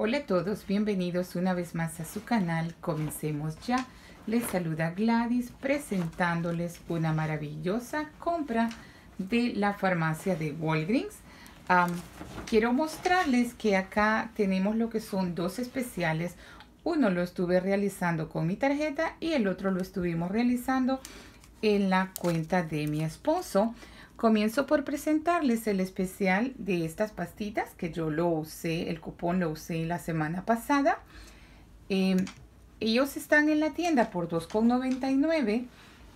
Hola a todos, bienvenidos una vez más a su canal. Comencemos ya. Les saluda Gladys presentándoles una maravillosa compra de la farmacia de Walgreens. quiero mostrarles que acá tenemos lo que son dos especiales. Uno lo estuve realizando con mi tarjeta y el otro lo estuvimos realizando en la cuenta de mi esposo. Comienzo por presentarles el especial de estas pastitas que yo lo usé, el cupón lo usé la semana pasada. Em, ellos están en la tienda por $2,99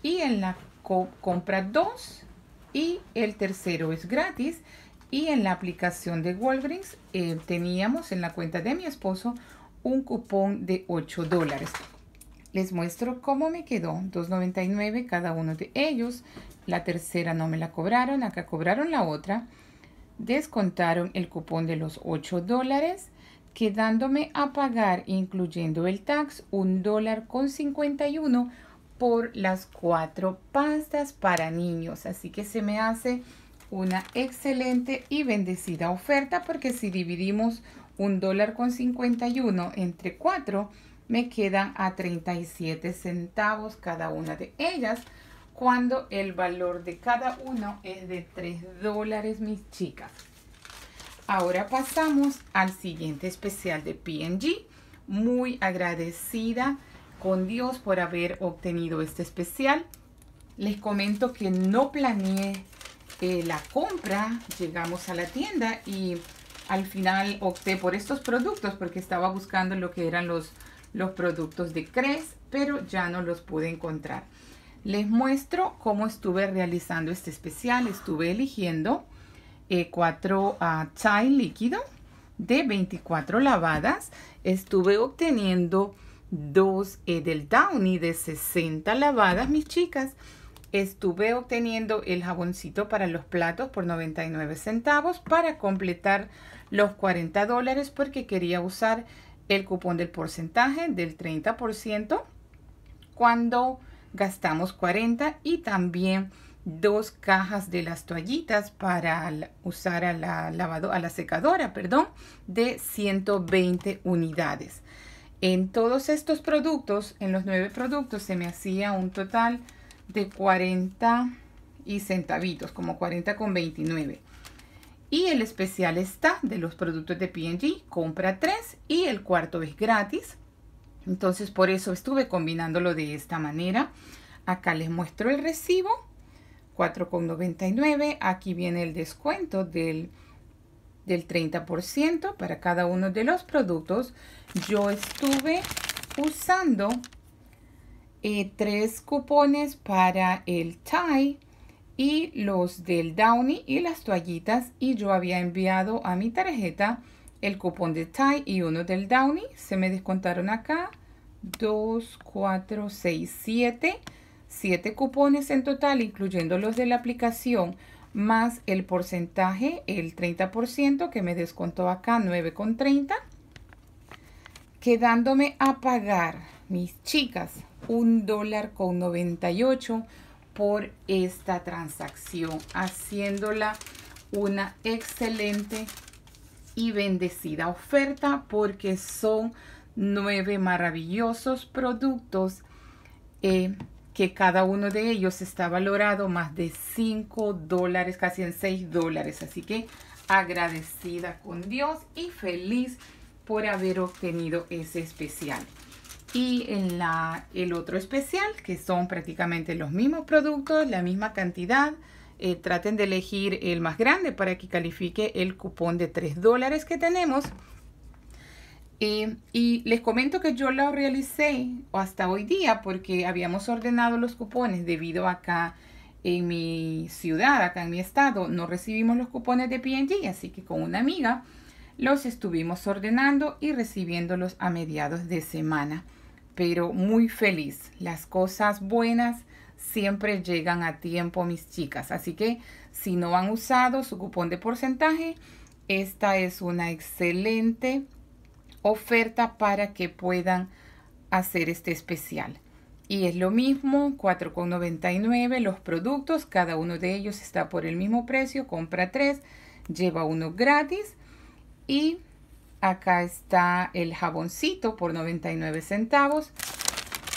y en la compra 2 y el tercero es gratis. Y en la aplicación de Walgreens eh, teníamos en la cuenta de mi esposo un cupón de 8 dólares. Les muestro cómo me quedó, 2.99 cada uno de ellos. La tercera no me la cobraron, acá cobraron la otra. Descontaron el cupón de los 8 dólares, quedándome a pagar, incluyendo el tax, un dólar con 51 por las cuatro pastas para niños. Así que se me hace una excelente y bendecida oferta porque si dividimos un dólar con 51 entre 4 me quedan a 37 centavos cada una de ellas cuando el valor de cada uno es de 3 dólares, mis chicas. Ahora pasamos al siguiente especial de P&G. Muy agradecida con Dios por haber obtenido este especial. Les comento que no planeé eh, la compra. Llegamos a la tienda y al final opté por estos productos porque estaba buscando lo que eran los los productos de Cres, pero ya no los pude encontrar. Les muestro cómo estuve realizando este especial. Estuve eligiendo 4 eh, a ah, chai líquido de 24 lavadas. Estuve obteniendo dos del eh, del Downy de 60 lavadas, mis chicas. Estuve obteniendo el jaboncito para los platos por 99 centavos para completar los 40 dólares porque quería usar el cupón del porcentaje del 30% cuando gastamos 40 y también dos cajas de las toallitas para usar a la, lavado, a la secadora perdón, de 120 unidades. En todos estos productos, en los nueve productos, se me hacía un total de 40 y centavitos, como 40 con 29. Y el especial está de los productos de PG, compra 3 y el cuarto es gratis. Entonces por eso estuve combinándolo de esta manera. Acá les muestro el recibo, 4,99. Aquí viene el descuento del, del 30% para cada uno de los productos. Yo estuve usando eh, tres cupones para el TIE y los del Downy y las toallitas y yo había enviado a mi tarjeta el cupón de tai y uno del Downy. Se me descontaron acá 2, 4, 6, 7. 7 cupones en total, incluyendo los de la aplicación, más el porcentaje, el 30% que me descontó acá, 9,30. Quedándome a pagar, mis chicas, un dólar con 98 por esta transacción, haciéndola una excelente y bendecida oferta porque son nueve maravillosos productos eh, que cada uno de ellos está valorado más de 5 dólares, casi en 6 dólares. Así que agradecida con Dios y feliz por haber obtenido ese especial y en la, el otro especial, que son prácticamente los mismos productos, la misma cantidad. Eh, traten de elegir el más grande para que califique el cupón de 3 dólares que tenemos. Eh, y les comento que yo lo realicé hasta hoy día porque habíamos ordenado los cupones debido acá en mi ciudad, acá en mi estado, no recibimos los cupones de P&G así que con una amiga los estuvimos ordenando y recibiéndolos a mediados de semana pero muy feliz. Las cosas buenas siempre llegan a tiempo, mis chicas. Así que si no han usado su cupón de porcentaje, esta es una excelente oferta para que puedan hacer este especial. Y es lo mismo, 4,99 los productos, cada uno de ellos está por el mismo precio, compra 3, lleva uno gratis y Acá está el jaboncito por 99 centavos.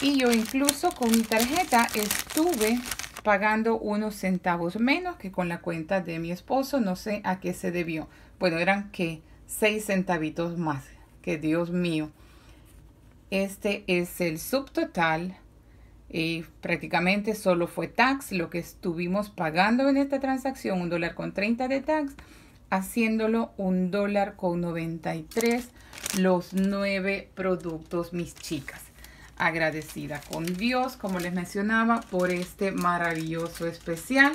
Y yo incluso con mi tarjeta estuve pagando unos centavos menos que con la cuenta de mi esposo. No sé a qué se debió. Bueno, eran que 6 centavitos más. Que Dios mío. Este es el subtotal y prácticamente solo fue tax lo que estuvimos pagando en esta transacción, un dólar con 30 de tax haciéndolo un dólar con 93 los nueve productos, mis chicas. Agradecida con Dios, como les mencionaba, por este maravilloso especial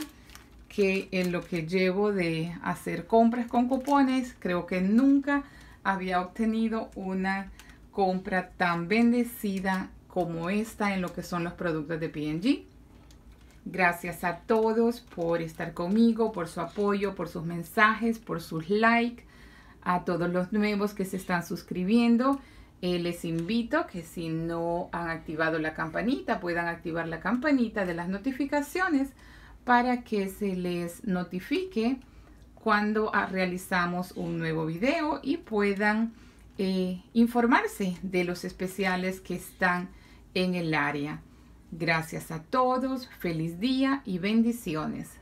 que en lo que llevo de hacer compras con cupones, creo que nunca había obtenido una compra tan bendecida como esta en lo que son los productos de png Gracias a todos por estar conmigo, por su apoyo, por sus mensajes, por sus likes, a todos los nuevos que se están suscribiendo. Eh, les invito que si no han activado la campanita, puedan activar la campanita de las notificaciones para que se les notifique cuando ah, realizamos un nuevo video y puedan eh, informarse de los especiales que están en el área. Gracias a todos, feliz día y bendiciones.